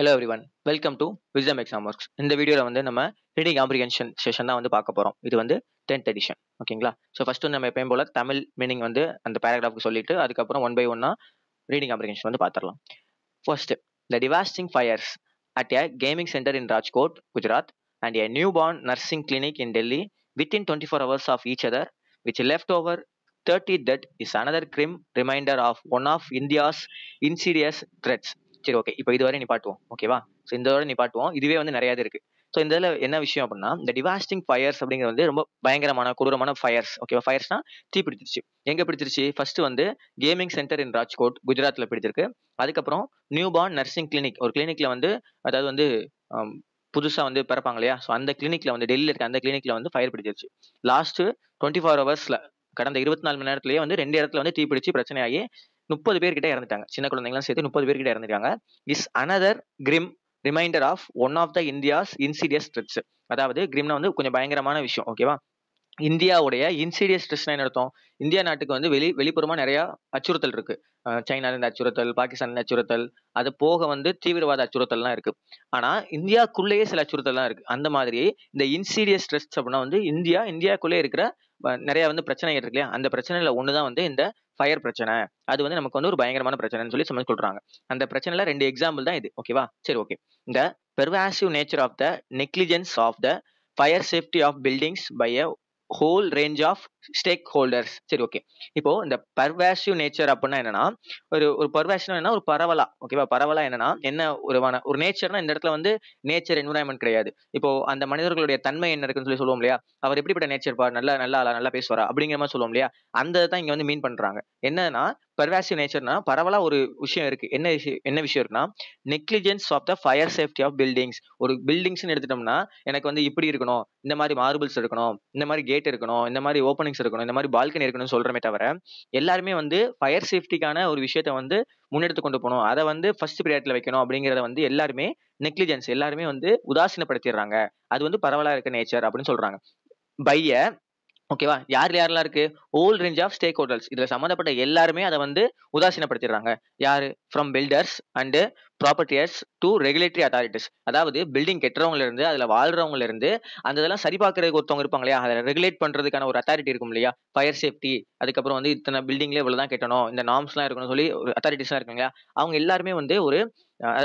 Hello everyone welcome to wisdom exam works இந்த வீடியோவில் வந்து நம்ம ரீடிங் காம்ப்ரிகன்ஷன் செஷன் தான் வந்து பார்க்க போகிறோம் இது வந்து டென்த் எடிஷன் ஓகேங்களா ஸோ ஃபஸ்ட் வந்து நம்ம எப்பயும் போல தமிழ் மீனிங் வந்து அந்த பேராகிராஃப்க்கு சொல்லிட்டு அதுக்கப்புறம் ஒன் பை ஒன்னா ரீடிங் காம்ப்ரிகன்ஷன் வந்து பார்த்துடலாம் first the devastating fires at a gaming centre in Rajkot Gujarat and a newborn nursing clinic in Delhi within twenty four hours of each other which left over thirty that is another grim reminder of one of India's insidious threats சரி okay இப்போ இதுவரை நிப்பாட்டுவோம் ஓகேவா so இந்த வரை நிப்பாட்டுவோம் இதுவே வந்து நிறையா இருக்கு ஸோ இந்த இதில் என்ன விஷயம் அப்படின்னா இந்த டிவாஸ்டிங் ஃபயர்ஸ் அப்படிங்கிறது வந்து ரொம்ப பயங்கரமான கொடூரமான ஃபயர்ஸ் ஓகேவா ஃபயர்ஸ்னா தீ பிடிச்சிருச்சு எங்கே பிடிச்சிருச்சு ஃபர்ஸ்ட் வந்து கேமிங் சென்டர் இன் ராஜ்கோட் குஜராத்ல பிடிச்சிருக்கு அதுக்கப்புறம் நியூ பார்ன் நர்சிங் கிளினிக் ஒரு கிளினிக்ல வந்து அதாவது வந்து புதுசாக வந்து பிறப்பாங்க இல்லையா ஸோ அந்த கிளினிக்ல வந்து டெல்லியில் இருக்க அந்த கிளினிக்ல வந்து ஃபயர் பிடிச்சிருச்சு லாஸ்ட் டுவெண்ட்டி ஃபோர் ஹவர்ஸ்ல கடந்த இருபத்தி நாலு மணி நேரத்துலேயே வந்து ரெண்டு இடத்துல வந்து தீ பிடிச்சி பிரச்சனையாகி முப்பது பேர்கிட்ட இறந்துட்டாங்க சின்ன குழந்தைங்களாம் சேர்த்து முப்பது பேர்கிட்ட இறந்துட்டாங்க is another grim reminder of one of the India's insidious threats அதாவது கிரிம்னா வந்து கொஞ்சம் பயங்கரமான விஷயம் ஓகேவா இந்தியாவுடைய இன்சீடியஸ் ட்ரெஸ்னு நடத்தும் இந்தியா நாட்டுக்கு வந்து வெளி வெளிப்புறமா நிறைய அச்சுறுத்தல் இருக்கு சைனாலேருந்து அச்சுறுத்தல் பாகிஸ்தான் அச்சுறுத்தல் அது போக வந்து தீவிரவாத அச்சுறுத்தல்லாம் இருக்கு ஆனா இந்தியாக்குள்ளேயே சில அச்சுறுத்தல்லாம் இருக்கு அந்த மாதிரி இந்த இன்சீடியஸ் ஸ்ட்ரெஸ் அப்படின்னா வந்து இந்தியா இந்தியாக்குள்ளே இருக்கிற நிறைய வந்து பிரச்சனைகள் இருக்கு இல்லையா அந்த ஒன்று ஒண்ணுதான் வந்து இந்த ஃபயர் பிரச்சனை அது வந்து நமக்கு வந்து ஒரு பயங்கரமான பிரச்சனைன்னு சொல்லி சமயம் சொல்றாங்க அந்த பிரச்சனைல ரெண்டு எக்ஸாம்பிள் தான் இது ஓகேவா சரி ஓகே இந்த pervasive nature of the negligence of the fire safety of buildings by a whole range of stakeholders சரி ஓகே இப்போ இந்த பர்வேசிவ் நேச்சர் அப்படின்னா என்னன்னா ஒரு ஒரு பர்வாசிவ் என்ன ஒரு பரவலா ஓகேவா பரவலா என்னன்னா என்ன ஒரு ஒரு நேச்சர்னா இந்த இடத்துல வந்து நேச்சர் என்விரான்மெண்ட் கிடையாது இப்போ அந்த மனிதர்களுடைய தன்மை என்ன இருக்குன்னு சொல்லி சொல்லுவோம் இல்லையா அவர் எப்படிப்பட்ட நேச்சர் பார் நல்லா நல்லா நல்லா பேசுவாரா அப்படிங்கிற மாதிரி சொல்லுவோம் இல்லையா அந்த தான் இங்க வந்து மீன் பண்றாங்க என்னன்னா பர்வேசிவ் நேச்சர்னா பரவலா ஒரு விஷயம் இருக்கு என்ன விஷயம் என்ன விஷயம் இருக்குன்னா negligence of the fire safety of buildings ஒரு பில்டிங்ஸ்னு எடுத்துட்டோம்னா எனக்கு வந்து இப்படி இருக்கணும் இந்த மாதிரி மார்பிள்ஸ் இருக்கணும் இந்த மாதிரி கேட் இருக்கணும் இந்த மாதிரி ஓப்பனிங்ஸ் லைட்டிங்ஸ் இருக்கணும் இந்த மாதிரி பால்கனி இருக்கணும்னு சொல்கிறமே தவிர எல்லாருமே வந்து ஃபயர் சேஃப்டிக்கான ஒரு விஷயத்த வந்து முன்னெடுத்து கொண்டு போகணும் அதை வந்து ஃபர்ஸ்ட் ப்ரியாரிட்டியில் வைக்கணும் அப்படிங்கிறத வந்து எல்லாருமே நெக்லிஜென்ஸ் எல்லாருமே வந்து உதாசீனப்படுத்திடுறாங்க அது வந்து பரவலாக இருக்க நேச்சர் அப்படின்னு சொல்கிறாங்க பைய ஓகேவா யார் யாரெல்லாம் இருக்கு whole range of stakeholders இதுல சம்மந்தப்பட்ட எல்லாருமே அதை வந்து உதாசீனப்படுத்திடுறாங்க யார் from builders and proprietors to regulatory authorities அதாவது பில்டிங் கெட்டுறவங்க இருந்து அதில் வாழ்றவங்க இருந்து அந்த இதெல்லாம் சரி பார்க்கறதுக்கு ஒருத்தவங்க இருப்பாங்க இல்லையா அதை ரெகுலேட் பண்ணுறதுக்கான ஒரு அத்தாரிட்டி இருக்கும் இல்லையா ஃபயர் சேஃப்டி அதுக்கப்புறம் வந்து இத்தனை பில்டிங்லேயே இவ்வளோ தான் கெட்டணும் இந்த நார்ம்ஸ்லாம் இருக்கணும்னு சொல்லி ஒரு அத்தாரிட்டிஸ்லாம் இருக்காங்க அவங்க எல்லாருமே வந்து ஒரு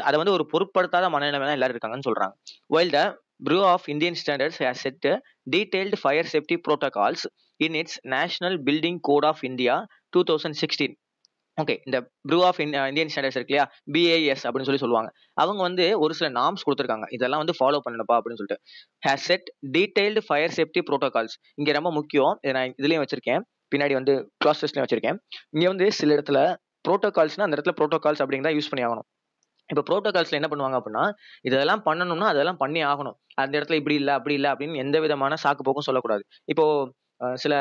அதை வந்து ஒரு பொருட்படுத்தாத மனநிலைமை தான் எல்லாரும் இருக்காங்கன்னு சொல்கிறாங்க while the Bureau of Indian Standards has set detailed fire safety protocols in its National Building Code of India 2016 okay இந்த ப்ரூ ஆஃப் இந்தியன் ஸ்டாண்டர்ட்ஸ் இருக்கு இல்லையா பிஏஎஸ் அப்படின்னு சொல்லி சொல்லுவாங்க அவங்க வந்து ஒரு சில நாம்ஸ் கொடுத்துருக்காங்க இதெல்லாம் வந்து ஃபாலோ பண்ணணும்ப்பா அப்படின்னு சொல்லிட்டு has set detailed fire safety protocols இங்கே ரொம்ப முக்கியம் இதை நான் இதுலேயும் வச்சிருக்கேன் பின்னாடி வந்து ப்ராசஸ்லையும் வச்சிருக்கேன் இங்கே வந்து சில இடத்துல ப்ரோட்டோகால்ஸ்னா அந்த இடத்துல ப்ரோட்டோகால்ஸ் அப்படிங்கிறத யூஸ் பண்ணி ஆகணும் இப்போ ப்ரோட்டோகால்ஸில் என்ன பண்ணுவாங்க அப்படின்னா இதெல்லாம் பண்ணணும்னா அதெல்லாம் பண்ணி ஆகணும் அந்த இடத்துல இப்படி இல்லை அப்படி இல்லை அப்படின்னு எந்த விதமான சாக்கு போக்கும் சொல்லக்கூடாது இப்போ சில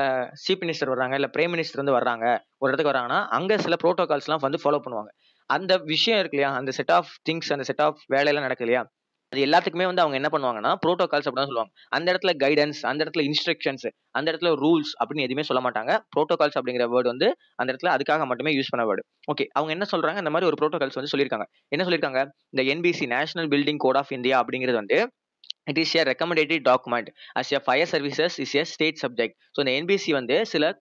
சீஃப் மினிஸ்டர் வர்றாங்க இல்லை பிரைம் மினிஸ்டர் வந்து வர்றாங்க ஒரு இடத்துக்கு வராங்கன்னா அங்கே சில ப்ரோட்டோகால்ஸ்லாம் வந்து ஃபாலோ பண்ணுவாங்க அந்த விஷயம் இருக்கு இல்லையா அந்த செட் ஆஃப் திங்ஸ் அந்த செட் ஆஃப் வேலையெல்லாம் நடக்கு இல்லையா அது எல்லாத்துக்குமே வந்து அவங்க என்ன பண்ணுவாங்கன்னா ப்ரோட்டோகால்ஸ் அப்படின்னு சொல்லுவாங்க அந்த இடத்துல கைடன்ஸ் அந்த இடத்துல இன்ஸ்ட்ரக்ஷன்ஸ் அந்த இடத்துல ரூல்ஸ் அப்படின்னு எதுவுமே சொல்ல மாட்டாங்க ப்ரோட்டோகால்ஸ் அப்படிங்கிற வேர்டு வந்து அந்த இடத்துல அதுக்காக மட்டுமே யூஸ் பண்ண வேர்டு ஓகே அவங்க என்ன சொல்றாங்க இந்த மாதிரி ஒரு ப்ரோட்டோகால்ஸ் வந்து சொல்லியிருக்காங்க என்ன சொல்லியிருக்காங்க இந்த NBC national building code of India அப்படிங்கிறது வந்து it is a recommended document as a fire services is a state subject so இந்த என்பிசி வந்து சில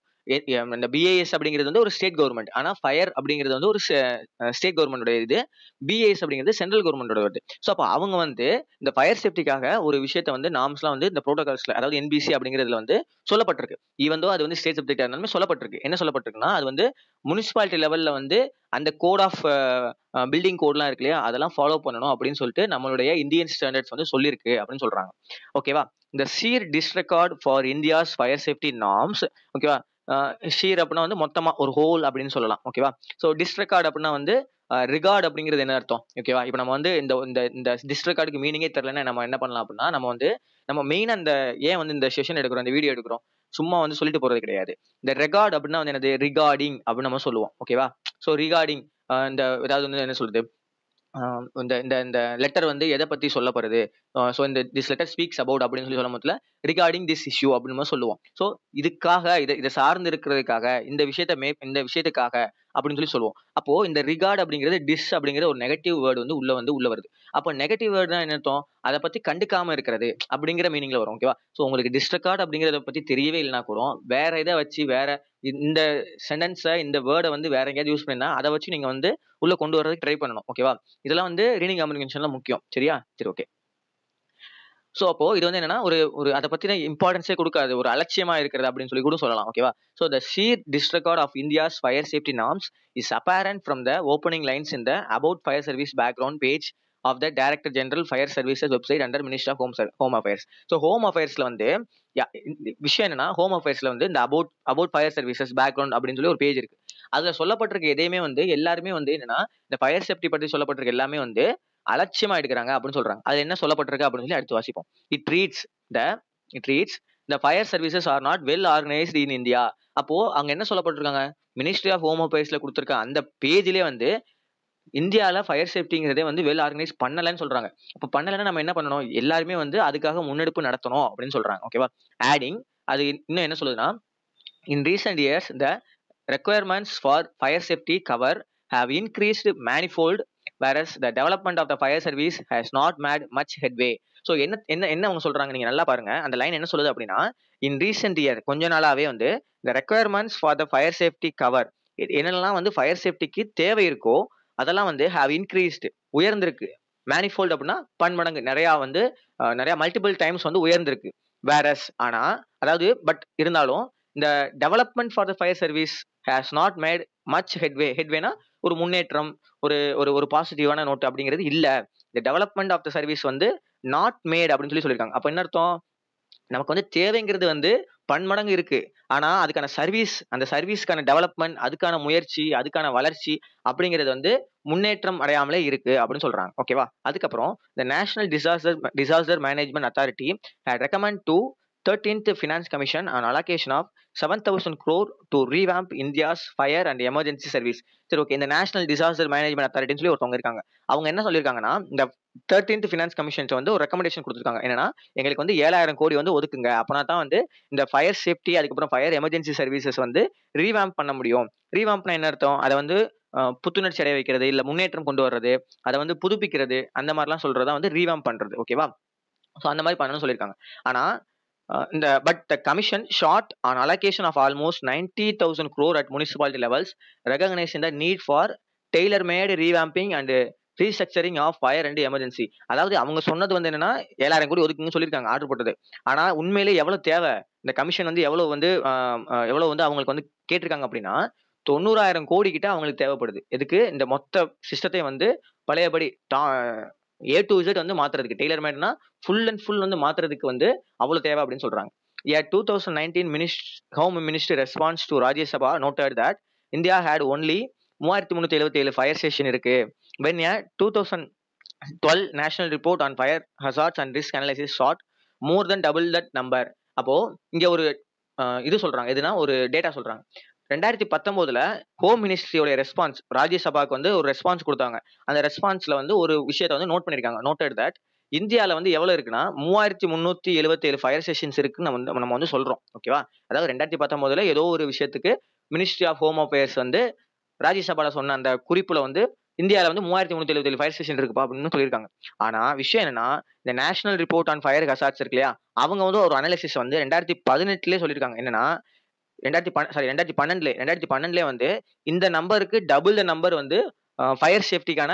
இந்த பிஏஎஸ் அப்படிங்கிறது வந்து ஒரு ஸ்டேட் கவர்மெண்ட் ஆனால் ஃபயர் அப்படிங்கிறது வந்து ஒரு ஸ்டேட் கவர்மெண்டோட இது பிஏஎஸ் அப்படிங்கிறது சென்ட்ரல் கவர்மெண்டோட இது ஸோ அப்போ அவங்க வந்து இந்த ஃபயர் சேஃப்டிக்காக ஒரு விஷயத்தை வந்து நாம்ஸ்லாம் வந்து இந்த ப்ரோட்டோகால்ஸ்ல அதாவது என்பிசி அப்படிங்கிறதுல வந்து சொல்லப்பட்டிருக்கு வந்து அது வந்து ஸ்டேட் சப்ஜெக்டாக இருந்தாலுமே சொல்லப்பட்டிருக்கு என்ன சொல்லப்பட்டிருக்குன்னா அது வந்து முனிசிபாலிட்டி லெவலில் வந்து அந்த கோட் ஆஃப் பில்டிங் கோட்லாம் இருக்கு இல்லையா அதெல்லாம் ஃபாலோ பண்ணணும் அப்படின்னு சொல்லிட்டு நம்மளுடைய இந்தியன் ஸ்டாண்டர்ட்ஸ் வந்து சொல்லியிருக்கு அப்படின்னு சொல்றாங்க ஓகேவா இந்த sheer disregard for India's fire safety norms ஓகேவா ஷீர் அப்படின்னா வந்து மொத்தமாக ஒரு ஹோல் அப்படின்னு சொல்லலாம் ஓகேவா ஸோ டிஸ்ட்ரிகார்டு அப்படின்னா வந்து ரிகார்டு அப்படிங்கிறது என்ன அர்த்தம் ஓகேவா இப்போ நம்ம வந்து இந்த இந்த இந்த டிஸ்ட்ரிகார்டுக்கு மீனிங்கே தெரிலன்னா நம்ம என்ன பண்ணலாம் அப்படின்னா நம்ம வந்து நம்ம மெயினாக அந்த ஏன் வந்து இந்த செஷன் எடுக்கிறோம் இந்த வீடியோ எடுக்கிறோம் சும்மா வந்து சொல்லிட்டு போகிறது கிடையாது இந்த ரெகார்டு அப்படின்னா வந்து என்னது ரிகார்டிங் அப்படின்னு நம்ம சொல்லுவோம் ஓகேவா ஸோ ரிகார்டிங் இந்த ஏதாவது வந்து என்ன சொல்றது இந்த இந்த இந்த லெட்டர் வந்து எதை பற்றி சொல்லப் ஸோ இந்த திஸ் லெட்டர் ஸ்பீக்ஸ் அபௌட் அப்படின்னு சொல்லி சொல்ல முடியல ரிகார்டிங் திஸ் இஷ்யூ அப்படின்னு நம்ம சொல்லுவோம். ஸோ இதுக்காக இதை இதை சார்ந்து இருக்கிறதுக்காக இந்த விஷயத்த மே இந்த விஷயத்துக்காக அப்படின்னு சொல்லி சொல்லுவோம். அப்போது இந்த ரிகார்ட் அப்படிங்கிறது டிஸ் அப்படிங்கிற ஒரு நெகட்டிவ் வேர்டு வந்து உள்ளே வந்து உள்ளே வருது. அப்போ நெகட்டிவ் தான் என்ன அர்த்தம் அதை பத்தி கண்டுக்காம இருக்கிறது அப்படிங்கிற மீனிங்ல வரும் ஓகேவா ஸோ உங்களுக்கு டிஸ்ட்ரக்ட் அப்படிங்கிறத பத்தி தெரியவே இல்லைனா கூட வேற இதை வச்சு வேற இந்த சென்டென்ஸை இந்த வேர்டை வந்து வேற எங்கேயாவது யூஸ் பண்ணா அதை வச்சு நீங்க வந்து உள்ள கொண்டு வரதுக்கு ட்ரை பண்ணணும் ஓகேவா இதெல்லாம் வந்து ரீடிங் கம்யூனிகேஷன்ல முக்கியம் சரியா சரி ஓகே ஸோ அப்போ இது வந்து என்னன்னா ஒரு ஒரு அதை பத்தின இம்பார்ட்டன்ஸே கொடுக்காது ஒரு அலட்சியமா இருக்கிறது அப்படின்னு சொல்லி கூட சொல்லலாம் ஓகேவா so the sheer disregard of India's fire safety norms is apparent from the opening lines இந்த about fire service background page of the director general fire services website under minister of home home affairs so home அஃபேர்ஸில் வந்து விஷயம் என்னன்னா home அஃபேர்ஸில் வந்து இந்த about about fire services background அப்படின்னு சொல்லி ஒரு பேஜ் இருக்கு அதில் சொல்லப்பட்டிருக்க எதையுமே வந்து எல்லாருமே வந்து என்னன்னா இந்த ஃபயர் சேஃப்டி பற்றி சொல்லப்பட்டிருக்க எல்லாமே வந்து அலட்சியமா எடுக்கிறாங்க அப்படின்னு சொல்றாங்க அது என்ன சொல்லப்பட்டிருக்கு அப்படின்னு சொல்லி அடுத்து வாசிப்போம் it treats the it treats இந்த fire services are not well organised in India அப்போ அங்கே என்ன சொல்லப்பட்டிருக்காங்க மினிஸ்ட்ரி ஆஃப் ஹோம் அஃபேர்ஸ்ல கொடுத்துருக்க அந்த பேஜ்லயே வந்து இந்தியாவில் ஃபயர் சேஃப்டிங்கிறதே வந்து வெல் ஆர்கனைஸ் பண்ணலைன்னு சொல்கிறாங்க இப்போ பண்ணலைன்னா நம்ம என்ன பண்ணணும் எல்லாருமே வந்து அதுக்காக முன்னெடுப்பு நடத்தணும் அப்படின்னு சொல்கிறாங்க ஓகேவா ஆடிங் அது இன்னும் என்ன சொல்லுதுன்னா in recent years the requirements for fire safety cover have increased manifold whereas the development of the fire service has not made much headway so என்ன என்ன என்ன அவங்க சொல்கிறாங்க நீங்கள் நல்லா பாருங்கள் அந்த லைன் என்ன சொல்லுது அப்படின்னா இன் ரீசெண்ட் இயர் கொஞ்ச நாளாகவே வந்து the requirements for the fire safety cover என்னென்னலாம் வந்து ஃபயர் சேஃப்டிக்கு தேவை இருக்கோ அதெல்லாம் வந்து ஹாவ் இன்க்ரீஸ்டு உயர்ந்திருக்கு மேனிஃபோல்டு அப்படின்னா பன்மடங்கு நிறையா வந்து நிறையா மல்டிபிள் டைம்ஸ் வந்து உயர்ந்திருக்கு வேரஸ் ஆனால் அதாவது பட் இருந்தாலும் இந்த development for the fire service has not made much headway ஹெட்வேனா ஒரு முன்னேற்றம் ஒரு ஒரு ஒரு பாசிட்டிவான நோட் அப்படிங்கிறது இல்லை இந்த டெவலப்மெண்ட் ஆஃப் த சர்வீஸ் வந்து நாட் மேட் அப்படின்னு சொல்லி சொல்லியிருக்காங்க அப்போ என்ன அர்த்தம் நமக்கு வந்து தேவைங்கிறது வந்து பன்மடங்கு இருக்கு ஆனா அதுக்கான சர்வீஸ் அந்த சர்வீஸ்க்கான டெவலப்மெண்ட் அதுக்கான முயற்சி அதுக்கான வளர்ச்சி அப்படிங்கிறது வந்து முன்னேற்றம் அடையாமலே இருக்கு அப்படின்னு சொல்றாங்க ஓகேவா அதுக்கப்புறம் இந்த national disaster disaster management authority recommend to finance commission and on of seven thousand crore to revamp India's fire and emergency service சரி ஓகே இந்த நேஷனல் டிசாஸ்டர் மேனேஜ்மெண்ட் அத்தாரிட்டின்னு சொல்லி ஒருத்தவங்க இருக்காங்க அவங்க என்ன சொல்லியிருக்காங்கன்னா இந்த தேர்ட்டீன்த் ஃபினான்ஸ் கமிஷன்ஸ் வந்து ஒரு ரெக்கமெண்டேஷன் கொடுத்துருக்காங்க என்னன்னா எங்களுக்கு வந்து ஏழாயிரம் கோடி வந்து ஒதுக்குங்க அப்போனா தான் வந்து இந்த ஃபயர் சேஃப்டி அதுக்கப்புறம் ஃபயர் எமர்ஜென்சி சர்வீசஸ் வந்து ரீவாம்ப் பண்ண முடியும் ரீவாம்ப்னா என்ன அர்த்தம் அதை வந்து புத்துணர்ச்சி அடைய வைக்கிறது இல்லை முன்னேற்றம் கொண்டு வர்றது அதை வந்து புதுப்பிக்கிறது அந்த மாதிரிலாம் சொல்றதா வந்து ரீவேம்ப் பண்ணுறது ஓகேவா ஸோ அந்த மாதிரி பண்ணணும்னு சொல்லியிருக்காங்க ஆனால் Uh, இந்த but the commission short on allocation of almost ninety thousand crore at municipality levels recognising the need for tailor made revamping and restructuring of fire and emergency அதாவது அவங்க சொன்னது வந்து என்னன்னா ஏழாயிரம் கோடி ஒதுக்குங்க சொல்லியிருக்காங்க ஆர்டர் போட்டது ஆனால் உண்மையிலே எவ்வளோ தேவை இந்த கமிஷன் வந்து எவ்வளோ வந்து எவ்வளோ வந்து அவங்களுக்கு வந்து கேட்டிருக்காங்க அப்படின்னா தொண்ணூறாயிரம் கோடி கிட்ட அவங்களுக்கு தேவைப்படுது எதுக்கு இந்த மொத்த சிஸ்டத்தை வந்து பழையபடி ஏ டு இசட் வந்து மாத்துறதுக்கு டெய்லர் மேட்னா ஃபுல் அண்ட் ஃபுல் வந்து மாத்துறதுக்கு வந்து அவ்வளோ தேவை அப்படின்னு சொல்றாங்க a two thousand nineteen ministry home minister response to Rajya Sabha noted that India had only மூவாயிரத்தி முந்நூற்றி எழுபத்தி ஏழு ஃபயர் ஸ்டேஷன் இருக்கு when a two thousand twelve national report on fire hazards and risk analysis short more then double that number அப்போ இங்க ஒரு இது சொல்றாங்க எதுனா ஒரு டேட்டா சொல்றாங்க ரெண்டாயிரத்தி பத்தொன்பதுல ஹோம் மினிஸ்ட்ரியோட ரெஸ்பான்ஸ் ராஜ்யசபாக்கு வந்து ஒரு ரெஸ்பான்ஸ் கொடுத்தாங்க அந்த ரெஸ்பான்ஸ்ல வந்து ஒரு விஷயத்த வந்து நோட் பண்ணிருக்காங்க நோட்டட் தட் இந்தியாவில் வந்து எவ்வளோ இருக்குன்னா மூவாயிரத்தி முன்னூத்தி எழுபத்தி ஏழு ஃபயர் ஸ்டேஷன்ஸ் இருக்குன்னு நம்ம வந்து நம்ம வந்து சொல்கிறோம் ஓகேவா அதாவது ரெண்டாயிரத்தி பத்தொம்போதில் ஏதோ ஒரு விஷயத்துக்கு மினிஸ்ட்ரி ஆஃப் ஹோம் அஃபேர்ஸ் வந்து ராஜ்யசபால சொன்ன அந்த குறிப்பில் வந்து இந்தியாவில் வந்து மூவாயிரத்தி முந்நூற்றி எழுபத்தி ஏழு ஃபயர் ஸ்டேஷன் இருக்குப்பா அப்படின்னு சொல்லியிருக்காங்க ஆனால் விஷயம் என்னன்னா இந்த national report on fire hazards இருக்கு இல்லையா அவங்க வந்து ஒரு அனாலிசிஸ் வந்து ரெண்டாயிரத்தி பதினெட்டுலேயே சொல்லியிருக்காங்க என்னன்னா ரெண்டாயிரத்தி பன் சாரி ரெண்டாயிரத்தி பன்னெண்டுல ரெண்டாயிரத்தி பன்னெண்டுலேயே வந்து இந்த நம்பருக்கு டபுள் த நம்பர் வந்து ஃபயர் சேஃப்டிக்கான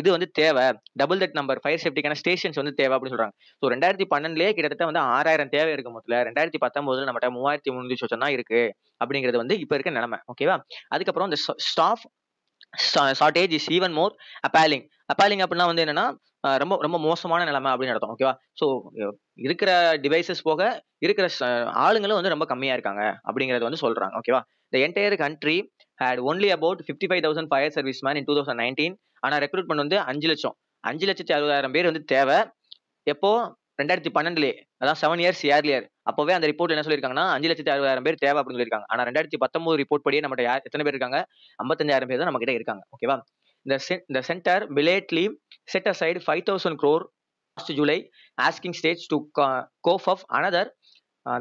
இது வந்து தேவை டபுள் தட் நம்பர் ஃபயர் சேஃப்டிக்கான ஸ்டேஷன்ஸ் வந்து தேவை அப்படின்னு சொல்றாங்க ஸோ ரெண்டாயிரத்தி பன்னெண்டுலேயே கிட்டத்தட்ட வந்து ஆறாயிரம் தேவை இருக்கும் மொத்தத்தில் ரெண்டாயிரத்தி பத்தொம்போதுல நம்மகிட்ட மூவாயிரத்தி முந்நூறு சொச்சம் தான் இருக்கு அப்படிங்கிறது வந்து இப்போ இருக்க நிலமை ஓகேவா அதுக்கப்புறம் இந்த staff shortage is even more appalling appalling அப்படின்னா வந்து என்னன்னா ரொம்ப ரொம்ப மோசமான நிலைமை அப்படின்னு நடத்தும் ஓகேவா ஸோ இருக்கிற டிவைசஸ் போக இருக்கிற ஆளுங்களும் வந்து ரொம்ப கம்மியாக இருக்காங்க அப்படிங்கிறத வந்து சொல்கிறாங்க ஓகேவா the entire country had only about fifty five thousand fire service men in two thousand nineteen ஆனால் ரெக்ரூட்மெண்ட் வந்து அஞ்சு லட்சம் அஞ்சு லட்சத்தி அறுபதாயிரம் பேர் வந்து தேவை எப்போ ரெண்டாயிரத்தி பன்னெண்டுலேயே அதான் செவன் இயர்ஸ் இயர்லியர் அப்போவே அந்த ரிப்போர்ட் என்ன சொல்லியிருக்காங்கன்னா அஞ்சு லட்சத்தி அறுபதாயிரம் பேர் தேவை அப்படின்னு சொல்லியிருக்காங்க ஆனால் ரெண்டாயிரத்தி பத்தொம்பது ரிப்போர்ட் படியே நம்மகிட்ட யார் எத்தனை பேர் இருக்காங்க ஐம்பத்தஞ்சாயிரம் பேர் தான் நம்ம இருக்காங்க ஓகேவா இந்த centre belatedly set aside five thousand crore last July asking states to cough up another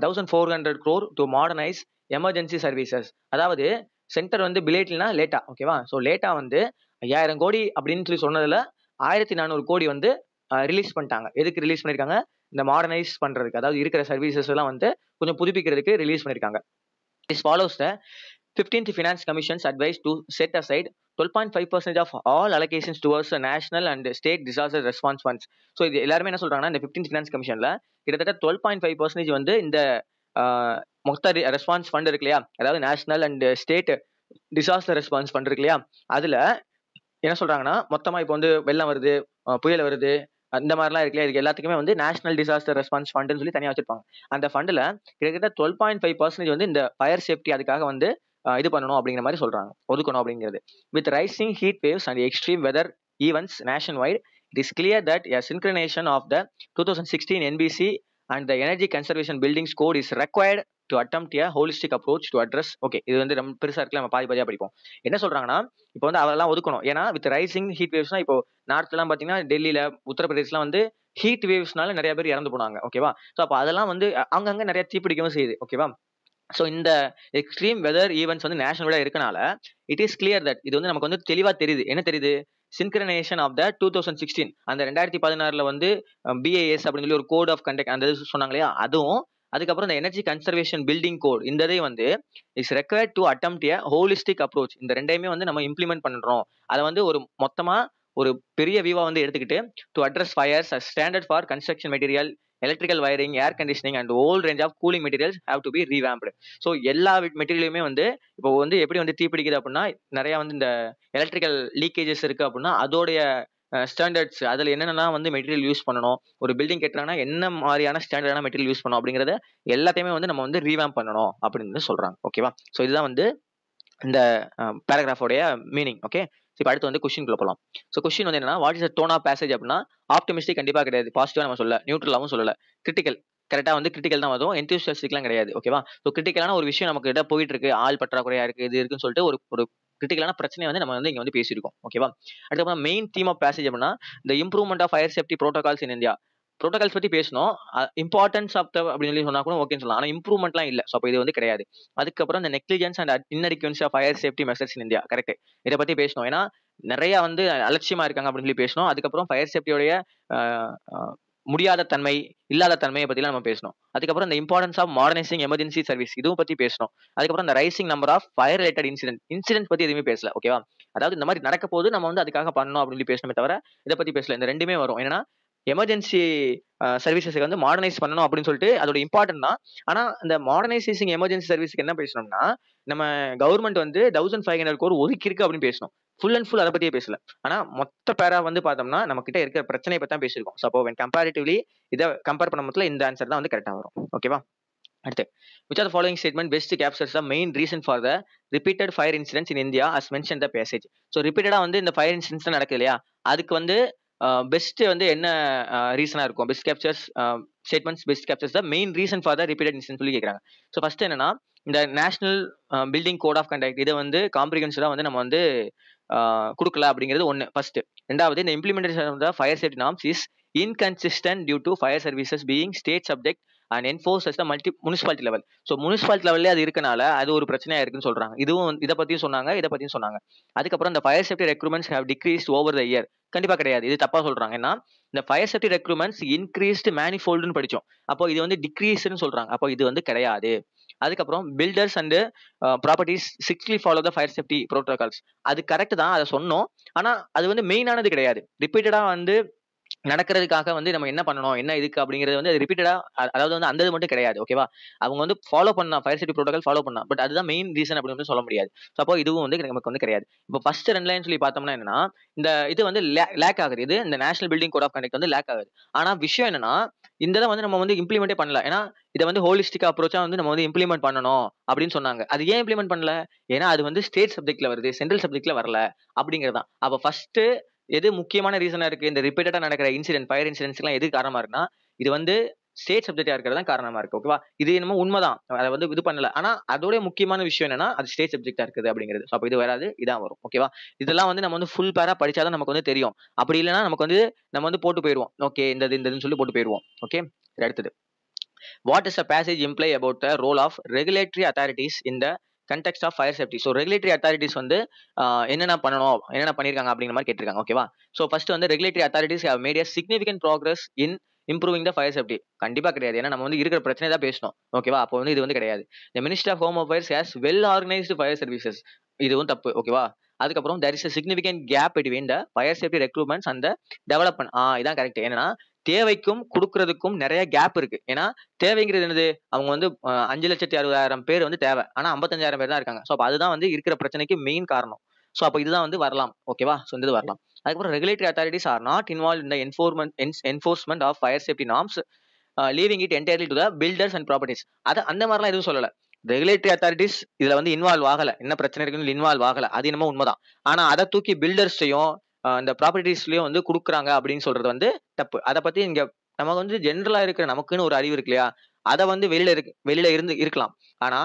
thousand four hundred crore to modernise emergency services அதாவது சென்டர் வந்து பிலேட்லாம் லேட்டாக ஓகேவா ஸோ லேட்டாக வந்து ஐயாயிரம் கோடி அப்படின்னு சொல்லி சொன்னதில் ஆயிரத்தி நானூறு கோடி வந்து ரிலீஸ் uh, பண்ணிட்டாங்க எதுக்கு ரிலீஸ் பண்ணியிருக்காங்க இந்த மாடர்னைஸ் பண்ணுறதுக்கு அதாவது இருக்கிற சர்வீசஸ் எல்லாம் வந்து கொஞ்சம் புதுப்பிக்கிறதுக்கு ரிலீஸ் பண்ணியிருக்காங்க is follows the 15th Finance Commission's advice to set aside 12.5% of all allocations towards national and state disaster response funds. So இது எல்லாருமே என்ன சொல்கிறாங்கன்னா இந்த ஃபிஃப்டீன் ஃபினான்ஸ் கமிஷனில் கிட்டத்தட்ட டுவெல் ஃபைவ் பர்சன்டேஜ் வந்து இந்த மொத்த ரெஸ்பான்ஸ் ஃபண்ட் இருக்கு இல்லையா அதாவது national and state disaster response fund இருக்கு இல்லையா அதில் என்ன சொல்கிறாங்கன்னா மொத்தமாக இப்போ வந்து வெள்ளம் வருது புயல் வருது அந்த மாதிரிலாம் இருக்கு இது எல்லாத்துக்குமே வந்து நேஷனல் டிசாஸ்டர் ரெஸ்பான்ஸ் ஃபண்டுன்னு சொல்லி தனியாக வச்சிருப்பாங்க அந்த ஃபண்டில் கிட்டத்தட்ட டுவெல் பாயிண்ட் ஃபைவ் பர்சன்டேஜ் வந்து இந்த ஃபயர் சேஃப்டி அதுக்காக வந்து இது பண்ணணும் அப்படிங்கிற மாதிரி சொல்றாங்க ஒதுக்கணும் அப்படிங்கிறது with rising heat waves and extreme weather events nationwide it is clear that a synchronisation of the two thousand sixteen NBC and the energy conservation buildings code is required to attempt a holistic approach to address okay இது வந்து ரொம்ப பெருசாக இருக்குல்ல நம்ம பாதி பாதியாக படிப்போம் என்ன சொல்கிறாங்கன்னா இப்போ வந்து அவரெல்லாம் ஒதுக்கணும் ஏன்னா வித் ரைசிங் ஹீட் வேவ்ஸ்னா இப்போ நார்த்லாம் பார்த்தீங்கன்னா டெல்லியில் உத்தரப்பிரதேஷ்லாம் வந்து ஹீட் வேவ்ஸ்னால நிறைய பேர் இறந்து போனாங்க ஓகேவா ஸோ அப்போ அதெல்லாம் வந்து அங்கங்கே நிறைய தீப்பிடிக்கவும் செய்யுது ஓகேவா ஸோ இந்த எக்ஸ்ட்ரீம் வெதர் ஈவெண்ட்ஸ் வந்து நேஷனலாக இருக்கனால இட் இஸ் கிளியர் தட் இது வந்து நமக்கு வந்து தெளிவாக தெரியுது என்ன தெரியுது synchronisation of the two thousand sixteen அந்த ரெண்டாயிரத்தி பதினாறில் வந்து பிஏஎஸ் அப்படின்னு சொல்லி ஒரு கோட் ஆஃப் கண்டக்ட் அந்த இது சொன்னாங்க இல்லையா அதுவும் அதுக்கப்புறம் இந்த எனர்ஜி கன்சர்வேஷன் பில்டிங் கோட் இந்த இதை வந்து it's required to attempt a holistic approach இந்த ரெண்டையுமே வந்து நம்ம இம்ப்ளிமெண்ட் பண்ணுறோம் அதை வந்து ஒரு மொத்தமாக ஒரு பெரிய வியூவாக வந்து எடுத்துக்கிட்டு to address fires standard for construction material electrical wiring air conditioning and whole range of cooling materials have to be revamped so எல்லா மெட்டீரியலுமே வந்து இப்போ வந்து எப்படி வந்து தீப்பிடிக்குது அப்படின்னா நிறையா வந்து இந்த எலக்ட்ரிக்கல் லீக்கேஜஸ் இருக்குது அப்படின்னா அதோடைய ஸ்டாண்டர்ட்ஸ் அதில் என்னென்னலாம் வந்து மெட்டீரியல் யூஸ் பண்ணணும் ஒரு பில்டிங் கட்டுறாங்கன்னா என்ன மாதிரியான ஸ்டாண்டர்டான மெட்டீரியல் யூஸ் பண்ணணும் அப்படிங்கிறத எல்லாத்தையுமே வந்து நம்ம வந்து ரீவேம் பண்ணணும் அப்படின்னு சொல்கிறாங்க ஓகேவா ஸோ இதுதான் வந்து இந்த பேராகிராஃபோடைய மீனிங் ஓகே இப்போ அடுத்து வந்து கொஸ்டின்குள்ள போகலாம் ஸோ கொஸ்டின் வந்து என்னன்னா what is tone of passage அப்படின்னா ஆப்டிமிஸ்டிக் கண்டிப்பாக கிடையாது பாசிட்டிவாக நம்ம சொல்ல நியூட்ரலாகவும் சொல்லல கிரிட்டிக்கல் கரெக்டாக வந்து கிரிட்டிக்கல் தான் வரும் எந்தியூசியாஸ்டிக்லாம் கிடையாது ஓகேவா ஸோ கிரிட்டிக்கலான ஒரு விஷயம் நமக்கு கிட்ட போயிட்டு இருக்கு ஆள் பற்றாக்குறையாக இருக்கு இது இருக்குன்னு சொல்லிட்டு ஒரு ஒரு கிரிட்டிக்கலான பிரச்சனை வந்து நம்ம வந்து இங்கே வந்து பேசியிருக்கோம் ஓகேவா அதுக்கப்புறம் மெயின் தீம் ஆஃப் பேசேஜ் அப்படின்னா இந்த improvement of fire safety protocols in India protocols பற்றி பேசணும் இம்பார்ட்டன்ஸ் ஆஃப் த அப்படின்னு சொல்லி சொன்னா கூட ஓகேன்னு சொல்லலாம் ஆனால் இம்ப்ரூவ்மெண்ட்லாம் இல்லை ஸோ இது வந்து கிடையாது அதுக்கப்புறம் இந்த negligence and inadequacy of fire safety measures in India correct இதை பற்றி பேசணும் ஏன்னா நிறைய வந்து அலட்சியமா இருக்காங்க அப்படின்னு சொல்லி பேசணும் அதுக்கப்புறம் ஃபயர் சேஃப்டியோடைய முடியாத தன்மை இல்லாத தன்மையை பற்றிலாம் நம்ம பேசணும் அதுக்கப்புறம் இந்த importance of modernising emergency service இதுவும் பற்றி பேசணும் அதுக்கப்புறம் இந்த rising number of fire related incident incident பற்றி எதுவுமே பேசல ஓகேவா அதாவது இந்த மாதிரி நடக்க போது நம்ம வந்து அதுக்காக பண்ணணும் அப்படின்னு சொல்லி பேசணுமே தவிர இதை பற்றி பேசல இந்த ரெண்டுமே வரும் ஏன்னா எமர்ஜென்சி சர்வீசஸ்க்கு வந்து மாடர்னைஸ் பண்ணணும் அப்படின்னு சொல்லிட்டு அதோட இம்பார்ட்டன் தான் ஆனால் இந்த மாடர்னைசேஷன் எமர்ஜென்சி சர்வீஸ்க்கு என்ன பேசணும்னா நம்ம கவர்மெண்ட் வந்து தௌசண்ட் ஃபைவ் ஹண்ட்ரட் கோர் இருக்கு அப்படின்னு பேசணும் ஃபுல் அண்ட் ஃபுல் அதை பற்றியே பேசல ஆனால் மொத்த பேரா வந்து பார்த்தோம்னா நம்ம கிட்ட இருக்கிற பிரச்சனையை பற்றி தான் பேசியிருக்கோம் ஸோ அப்போ வென் கம்பேரிட்டிவ்லி இதை கம்பேர் பண்ண மொத்தத்தில் இந்த ஆன்சர் தான் வந்து கரெக்டாக வரும் ஓகேவா அடுத்து which are following statement best captures the main reason for the repeated fire incidents in India as mention the passage so ரிப்பீட்டடாக வந்து இந்த ஃபயர் இன்சிடென்ட்ஸ் நடக்குது இல்லையா அதுக்கு வந்து பெஸ்ட் வந்து என்ன ரீசனா இருக்கும் best captures statements best captures the main reason for the repeated சொல்லி கேட்குறாங்க ஸோ ஃபர்ஸ்ட் என்னன்னா இந்த national building code of conduct இதை வந்து காம்ப்ரிகன்சிவாக வந்து நம்ம வந்து கொடுக்கல அப்படிங்கிறது ஒன்று ஃபர்ஸ்ட் ரெண்டாவது இந்த implementation fire safety norms is inconsistent due to fire services being state subject and enforce the multi municipality level so municipality லெவலே அது இருக்கனால அது ஒரு பிரச்சனையாக இருக்குன்னு சொல்கிறாங்க இதுவும் இதை பற்றியும் சொன்னாங்க இதை பற்றியும் சொன்னாங்க அதுக்கப்புறம் இந்த fire safety recruitments have decrease over the year கண்டிப்பாக கிடையாது இது தப்பாக சொல்கிறாங்க ஏன்னா இந்த ஃபயர் சேஃப்டி ரெக்ரூமெண்ட்ஸ் இன்க்ரீஸ்டு மேனிஃபோல்டுன்னு படித்தோம் அப்போ இது வந்து டிக்ரீஸ்னு சொல்கிறாங்க அப்போ இது வந்து கிடையாது அதுக்கப்புறம் builders and properties strictly follow the fire safety protocols அது கரெக்ட் தான் அதை சொன்னோம் ஆனால் அது வந்து மெயினானது கிடையாது ரிப்பீட்டடாக வந்து நடக்கிறதுக்காக வந்து நம்ம என்ன பண்ணணும் என்ன இதுக்கு அப்படிங்கிறது வந்து ரிப்பீட்டடா அதாவது வந்து அந்த இது மட்டும் கிடையாது ஓகேவா அவங்க வந்து ஃபாலோ பண்ணலாம் ஃபயர் சேஃப்டி ப்ரோட்டோகால் ஃபாலோ பண்ணலாம் பட் அதுதான் மெயின் ரீசன் அப்படின்னு சொல்ல முடியாது ஸோ அப்போ இதுவும் வந்து நமக்கு வந்து கிடையாது இப்போ ஃபர்ஸ்ட் ரெண்டு லைன் சொல்லி பார்த்தோம்னா என்னன்னா இந்த இது வந்து லேக் ஆகுது இது இந்த national building code of conduct வந்து லேக் ஆகுது ஆனால் விஷயம் என்னன்னா இந்த தான் வந்து நம்ம வந்து இம்ப்ளிமெண்டே பண்ணல ஏன்னா இதை வந்து ஹோலிஸ்டிக் அப்ரோச்சா வந்து நம்ம வந்து இம்ப்ளிமெண்ட் பண்ணணும் அப்படின்னு சொன்னாங்க அது ஏன் இம்ப்ளிமெண்ட் பண்ணல ஏன்னா அது வந்து ஸ்டேட் சப்ஜெக்ட்ல வருது சென்ட்ரல் சப்ஜெக்ட்ல வரல அப்படிங்கிறதான் அப்போ ஃபர்ஸ்ட் எது முக்கியமான ரீசனா இருக்கு இந்த ரிப்பீட்டடா நடக்கிற இன்சிடென்ட் ஃபயர் இன்சிடென்ட்ஸ்லாம் எது காரணமா இருக்குன்னா இது வந்து ஸ்டேட் சப்ஜெக்டா இருக்கிறது தான் காரணமா இருக்கு ஓகேவா இது என்னமோ உண்மைதான் அதை வந்து இது பண்ணல ஆனா அதோட முக்கியமான விஷயம் என்னன்னா அது ஸ்டேட் சப்ஜெக்டா இருக்குது அப்படிங்கிறது ஸோ அப்போ இது வராது இதான் வரும் ஓகேவா இதெல்லாம் வந்து நம்ம வந்து ஃபுல் பேரா படிச்சாதான் நமக்கு வந்து தெரியும் அப்படி இல்லைன்னா நமக்கு வந்து நம்ம வந்து போட்டு போயிடுவோம் ஓகே இந்த இந்ததுன்னு சொல்லி போட்டு போயிடுவோம் ஓகே அடுத்தது what is a passage imply about the role of regulatory authorities இந்த conduct of fire safety so regulatory authorities வந்து என்னென்ன பண்ணணும் என்னென்ன பண்ணியிருக்காங்க அப்படிங்கிற மாதிரி கேட்டிருக்காங்க ஓகேவா ஸோ ஃபர்ஸ்ட் வந்து regulatory authorities have made significant progress in improving the fire safety கண்டிப்பாக கிடையாது ஏன்னா நம்ம வந்து இருக்கிற பிரச்சனை தான் பேசணும் ஓகேவா அப்போ வந்து இது வந்து கிடையாது இந்த minister of home affairs has well organised fire services இதுவும் தப்பு ஓகேவா அதுக்கப்புறம் there is a significant gap between the fire safety recruitments அந்த டெவலப்மெண்ட் ஆ இதான் கரெக்ட் ஏன்னா தேவைக்கும் கொடுக்கறதுக்கும் நிறைய கேப் இருக்கு ஏன்னா தேவைங்கிறது என்னது அவங்க வந்து அஞ்சு லட்சத்தி அறுபதாயிரம் பேர் வந்து தேவை ஆனா ஐம்பத்தஞ்சாயிரம் பேர் தான் இருக்காங்க ஸோ அதுதான் வந்து இருக்கிற பிரச்சனைக்கு மெயின் காரணம் ஸோ அப்போ இதுதான் வந்து வரலாம் ஓகேவா ஸோ இந்த இது வரலாம் அதுக்கப்புறம் regulatory authorities are not involve இந்த enforcement enforcement of fire safety norms leaving it entirely to the builders and properties அது அந்த மாதிரிலாம் எதுவும் சொல்லலை ரெகுலேட்டரி அத்தாரிட்டிஸ் இதுல வந்து இன்வால்வ் ஆகல என்ன பிரச்சனை இருக்குன்னு இன்வால்வ் ஆகல அது என்னமோ உண்மைதான் ஆனா அதை தூக்கி பில்டர்ஸையும் இந்த ப்ராப்பர்ட்டிஸ்லயும் வந்து கொடுக்குறாங்க அப்படின்னு சொல்றது வந்து தப்பு அதை பத்தி இங்க நமக்கு வந்து ஜென்ரலா இருக்கிற நமக்குன்னு ஒரு அறிவு இருக்கு இல்லையா அதை வந்து வெளியில இருக்கு வெளியில இருந்து இருக்கலாம் ஆனா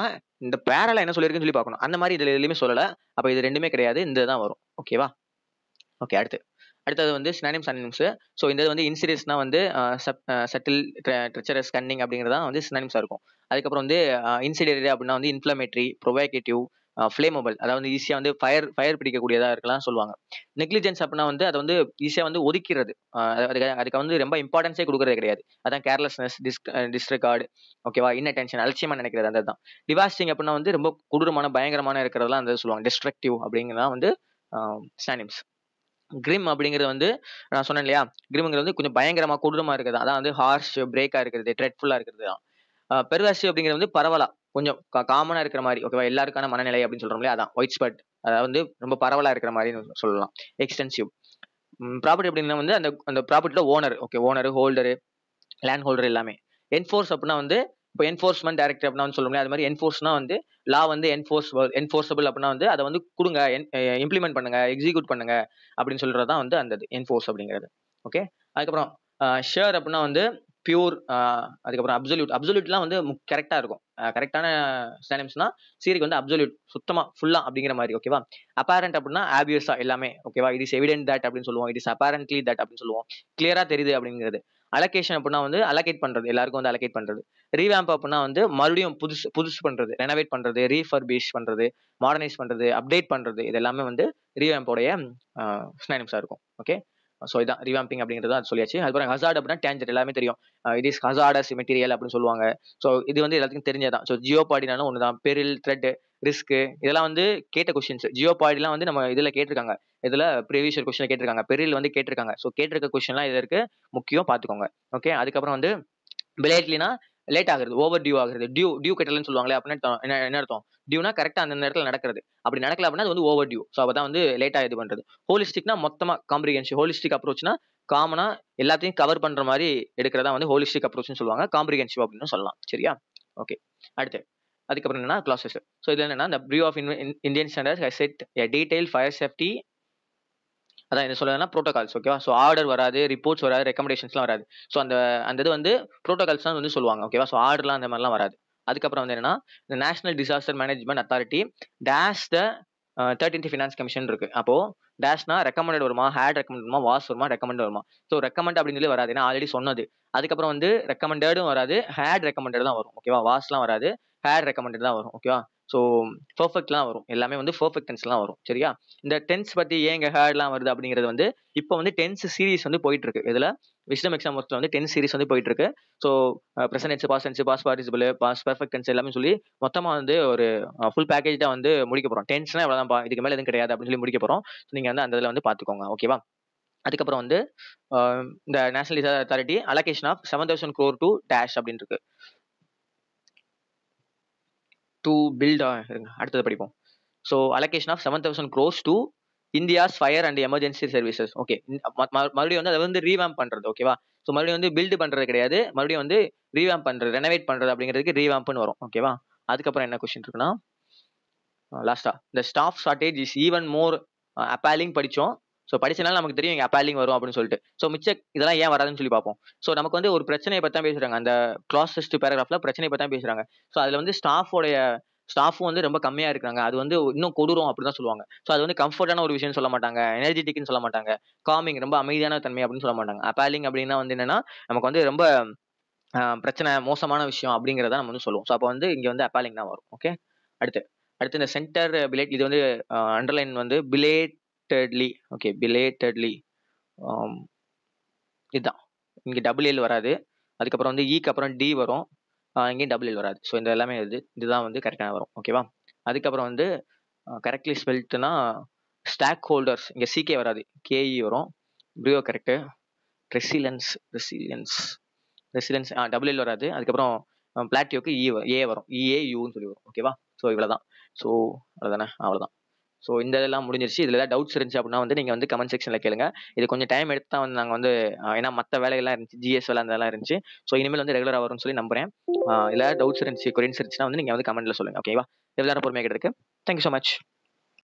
இந்த பேரல என்ன சொல்லியிருக்குன்னு சொல்லி பார்க்கணும் அந்த மாதிரி இதுல எதுலையுமே சொல்லல அப்ப இது ரெண்டுமே கிடையாது இந்த தான் வரும் ஓகேவா ஓகே அடுத்து அடுத்தது வந்து சினானிம் சனிம்ஸ் ஸோ இந்த வந்து இன்சீரியஸ்னா வந்து சட்டில் ட்ரெச்சரஸ் கன்னிங் அப்படிங்கிறதான் வந்து சினானிம்ஸாக இருக்கும் அதுக்கப்புறம் வந்து இன்சிடரி அப்படின்னா வந்து இன்ஃப்ளமேட்ரி ப்ரொவேகேட்டிவ் ஃப்ளேமபிள் அதாவது ஈஸியாக வந்து ஃபயர் ஃபயர் பிடிக்கக்கூடியதாக இருக்கலாம் சொல்லுவாங்க நெக்லிஜென்ஸ் அப்படின்னா வந்து அதை வந்து ஈஸியாக வந்து ஒதுக்கிறது அதுக்கு அதுக்கு வந்து ரொம்ப இம்பார்ட்டன்ஸே கொடுக்குறது கிடையாது அதான் கேர்லெஸ்னஸ் டிஸ்க் டிஸ்ரிகார்டு ஓகேவா அட்டென்ஷன் அலட்சியமாக நினைக்கிறது அந்த தான் டிவாஸ்டிங் அப்படின்னா வந்து ரொம்ப கொடூரமான பயங்கரமான இருக்கிறதெல்லாம் அந்த சொல்லுவாங்க டிஸ்ட்ரக்டிவ் அப்படிங்கிறதான் வந்து ஸ்டானிம்ஸ் கிரிம் அப்படிங்கிறது வந்து நான் சொன்னேன் இல்லையா கிரிம்ங்கிறது வந்து கொஞ்சம் பயங்கரமாக கொடூரமாக இருக்கிறது அதான் வந்து ஹார்ஷ் பிரேக்காக இருக்கிறது ட்ரெட்ஃபுல்லாக இருக்கிறது தான் பெருவாசி அப்படிங்கிறது வந்து பரவலா கொஞ்சம் காமனாக இருக்கிற மாதிரி ஓகேவா எல்லாருக்கான மனநிலை அப்படின்னு சொல்றோம்ல அதான் ஒயிட் ஸ்பாட் அதாவது வந்து ரொம்ப பரவலாக இருக்கிற மாதிரி சொல்லலாம் எக்ஸ்டென்சிவ் ப்ராப்பர்ட்டி அப்படின்னா வந்து அந்த அந்த ப்ராப்பர்ட்டியோட owner okay owner holder land holder எல்லாமே என்ஃபோர்ஸ் அப்படின்னா வந்து இப்போ என்ஃபோர்ஸ்மெண்ட் டைரக்டர் அப்படின்னா வந்து சொல்லுங்க அது மாதிரி என்ஃபோர்ஸ்னா வந்து லா வந்து என்ஃபோர்ஸ் என்ஃபோர்ஸபிள் அப்படின்னா வந்து அதை வந்து கொடுங்க இம்ப்ளிமெண்ட் பண்ணுங்க எக்ஸிக்யூட் பண்ணுங்க அப்படின்னு சொல்கிறது தான் வந்து அந்த என்ஃபோர்ஸ் அப்படிங்கிறது ஓகே அதுக்கப்புறம் ஷேர் அப்படின்னா வந்து பியூர் அதுக்கப்புறம் அப்சல்யூட் அப்சல்யூட்லாம் வந்து கரெக்டாக இருக்கும் கரெக்டான சினானிம்ஸ்னா சீரிக்கு வந்து அப்சல்யூட் சுத்தமா ஃபுல்லா அப்படிங்கிற மாதிரி ஓகேவா அப்பாரண்ட் அப்படின்னா ஆபியஸா எல்லாமே ஓகேவா இட் இஸ் எவிடென்ட் தட் அப்படின்னு சொல்லுவோம் இட் இஸ் அப்பாரண்ட்லி தட் அப்படின்னு சொல்லுவோம் கிளியரா தெரியுது அப்படிங்கிறது அலகேஷன் அப்படின்னா வந்து அலகேட் பண்றது எல்லாருக்கும் வந்து அலகேட் பண்றது ரீவேம்ப் அப்படின்னா வந்து மறுபடியும் புதுசு புதுசு பண்றது ரெனோவேட் பண்றது ரீஃபர்பிஷ் பண்றது மாடர்னைஸ் பண்றது அப்டேட் பண்றது இது எல்லாமே வந்து ரீவேம்போடைய ஸ்னானிம்ஸா இருக்கும் ஓகே ஸோ இதான் ரிவாம்பிங் அப்படிங்கிறது அது சொல்லியாச்சு அதுக்கப்புறம் ஹசார்ட் அப்படின்னா டேஞ்சர் எல்லாமே தெரியும் இது இஸ் அஸ் மெட்டீரியல் அப்படின்னு சொல்லுவாங்க ஸோ இது வந்து எல்லாத்துக்கும் தெரிஞ்சதான் ஸோ ஜியோ பாடினாலும் ஒன்று தான் பெரில் த்ரெட் ரிஸ்க்கு இதெல்லாம் வந்து கேட்ட கொஸ்டின்ஸ் ஜியோ பாடிலாம் வந்து நம்ம இதில் கேட்டிருக்காங்க இதில் ப்ரீவியஸ் கொஸ்டின் கேட்டிருக்காங்க பெரியல் வந்து கேட்டிருக்காங்க ஸோ கேட்டிருக்க கொஸ்டின்லாம் இதில் இருக்கு முக்கியம் பார்த்துக்கோங்க ஓகே அதுக்கப்புறம் வந்து பிளேட்லினா லேட் ஆகுது ஓவர் டியூ ஆகுது டியூ டியூ கட்டலன்னு சொல்லுவாங்களே அப்படின்னு என்ன அர்த்தம் டியூனா கரெக்டாக அந்த நேரத்தில் நடக்கிறது அப்படி நடக்கல அப்படின்னா அது வந்து ஓவர் டியூ ஸோ அப்போ வந்து லேட்டாக இது பண்ணுறது ஹோலிஸ்டிக்னா மொத்தமாக காம்ப்ரிகென்ஷன் ஹோலிஸ்டிக் அப்ரோச்னா காமனாக எல்லாத்தையும் கவர் பண்ணுற மாதிரி எடுக்கிறதா வந்து ஹோலிஸ்டிக் அப்ரோச்னு சொல்லுவாங்க காம்ப்ரிகென்சிவ் அப்படின்னு சொல்லலாம் சரியா ஓகே அடுத்து அதுக்கப்புறம் என்னன்னா கிளாஸஸ் ஸோ இது என்னன்னா இந்த bureau of Indian standards set detail fire safety அதான் என்ன சொல்றதுன்னா ப்ரோட்டோகால்ஸ் ஓகேவா ஸோ ஆர்டர் வராது ரிப்போர்ட்ஸ் வராது ரெக்கமெண்டேஷன்ஸ்லாம் வராது ஸோ அந்த அந்த இது வந்து ப்ரோட்டோகால்ஸ் தான் வந்து சொல்லுவாங்க ஓகேவா ஸோ ஆர்டர்லாம் அந்த மாதிரிலாம் வராது அதுக்கப்புறம் வந்து என்னன்னா இந்த national disaster management authority dash the thirteenth finance commission இருக்கு அப்போ டேஷ்னா ரெக்கமெண்டட் வருமா ஹேட் ரெக்கமெண்ட் வருமா வாஸ் வருமா ரெக்கமெண்ட் வருமா ஸோ ரெக்கமெண்ட் அப்படின்னு சொல்லி வராது ஏன்னா ஆல்ரெடி சொன்னது அதுக்கப்புறம் வந்து ரெக்கமெண்டடும் வராது ஹேட் ரெக்கமெண்டட் தான் வரும் ஓகேவா வாஸ்லாம் வராது ஹேட் ரெக்கமெண்டட் தான் வரும் ஓகேவா ஸோ பர்ஃபெக்ட்லாம் வரும் எல்லாமே வந்து பர்ஃபெக்ட் டென்ஸ்லாம் வரும் சரியா இந்த டென்ஸ் பற்றி ஏன் ஹேர்ட்லாம் வருது அப்படிங்கிறது வந்து இப்போ வந்து டென்ஸ் சீரிஸ் வந்து போயிட்டு இருக்கு இதில் விஷ்ணம் எக்ஸாம் ஒர்க்கில் வந்து டென்ஸ் சீரிஸ் வந்து போயிட்டு இருக்கு so present past tense past participle past perfect tense எல்லாமே சொல்லி மொத்தமாக வந்து ஒரு ஃபுல் பேக்கேஜ் தான் வந்து முடிக்க போகிறோம் டென்ஸ்னா இவ்வளோதான் இதுக்கு மேலே எதுவும் கிடையாது அப்படின்னு சொல்லி முடிக்க போகிறோம் நீங்கள் வந்து அந்த இதில் வந்து பார்த்துக்கோங்க ஓகேவா அதுக்கப்புறம் வந்து இந்த national authority allocation of seven thousand crore to dash அப்படின்னு இருக்கு டு பில்ட் அடுத்தது படிப்போம் so allocation of seven thousand crores to India's fire and emergency services okay மறுபடியும் வந்து அதை வந்து ரீவேம் பண்ணுறது ஓகேவா ஸோ மறுபடியும் வந்து பில்டு பண்ணுறது கிடையாது மறுபடியும் வந்து ரீவேம் பண்ணுறது ரெனவேட் பண்ணுறது அப்படிங்கிறதுக்கு ரீவேம்ப்னு வரும் ஓகேவா அதுக்கப்புறம் என்ன கொஸ்டின் இருக்குன்னா லாஸ்டா இந்த staff shortage is even more appalling படித்தோம் ஸோ படிச்சனால நமக்கு தெரியும் எங்கள் அப்பாலிங் வரும் அப்படின்னு சொல்லிட்டு ஸோ மிச்சம் இதெல்லாம் ஏன் வராதுன்னு சொல்லி பார்ப்போம் ஸோ நமக்கு வந்து ஒரு பிரச்சனையை பற்றி தான் பேசுகிறாங்க அந்த க்ளாஸ் சிஸ்ட் பேராகிராஃபில் பிரச்சனை பற்றி தான் பேசுகிறாங்க ஸோ அதில் வந்து ஸ்டாஃபோடைய ஸ்டாஃபும் வந்து ரொம்ப கம்மியாக இருக்காங்க அது வந்து இன்னும் கொடூரம் அப்படி தான் சொல்லுவாங்க ஸோ அது வந்து கம்ஃபர்டான ஒரு விஷயம்னு சொல்ல மாட்டாங்க எனர்ஜெட்டிக்னு சொல்ல மாட்டாங்க காமிங் ரொம்ப அமைதியான தன்மை அப்படின்னு சொல்ல மாட்டாங்க அப்பாலிங் அப்படின்னா வந்து என்னென்னா நமக்கு வந்து ரொம்ப பிரச்சனை மோசமான விஷயம் அப்படிங்கிறத நம்ம வந்து சொல்லுவோம் ஸோ அப்போ வந்து இங்கே வந்து அப்பாலிங் தான் வரும் ஓகே அடுத்து அடுத்து இந்த சென்டர் பிலேட் இது வந்து அண்டர்லைன் வந்து பிலேட் பிலேட்டட்லி ஓகே பிலேட்டட்லி இதுதான் இங்கே டபுள் எல் வராது அதுக்கப்புறம் வந்து இக்கு e அப்புறம் டி வரும் இங்கேயும் டபுள் எல் வராது ஸோ இந்த எல்லாமே இது இதுதான் வந்து கரெக்டாக வரும் ஓகேவா அதுக்கப்புறம் வந்து கரெக்ட்லி ஸ்பெல்ட்னா ஸ்டாக் ஹோல்டர்ஸ் இங்கே சிகே வராது கேஇ e வரும் ப்ரியோ கரெக்டு ரெசிலன்ஸ் ரெசிலியன்ஸ் ரெசிலன்ஸ் ஆ டபுள் எல் வராது அதுக்கப்புறம் பிளாட்டியோக்கு இ ஏ வரும் இஏ e யூன்னு சொல்லி வரும் ஓகேவா ஸோ இவ்வளோ தான் ஸோ அவ்வளோதானே அவ்வளோதான் ஸோ இந்த இதெல்லாம் முடிஞ்சிருச்சு இதில் ஏதாவது டவுட்ஸ் இருந்துச்சு அப்படின்னா வந்து நீங்கள் வந்து கமெண்ட் செக்ஷனில் கேளுங்க இது கொஞ்சம் டைம் எடுத்து தான் வந்து நாங்கள் வந்து ஏன்னா மற்ற வேலைகள்லாம் இருந்துச்சு ஜிஎஸ் வேலை இதெல்லாம் இருந்துச்சு ஸோ இனிமேல் வந்து ரெகுலராக வரும்னு சொல்லி நம்புறேன் இதில் டவுட்ஸ் இருந்துச்சு கொரியன்ஸ் இருந்துச்சுன்னா வந்து நீங்கள் வந்து கமெண்ட்டில் சொல்லுங்கள் ஓகேவா எல்லாரும் பொறுமையாக கேட்டிருக்கு தேங்க்யூ ஸோ மச்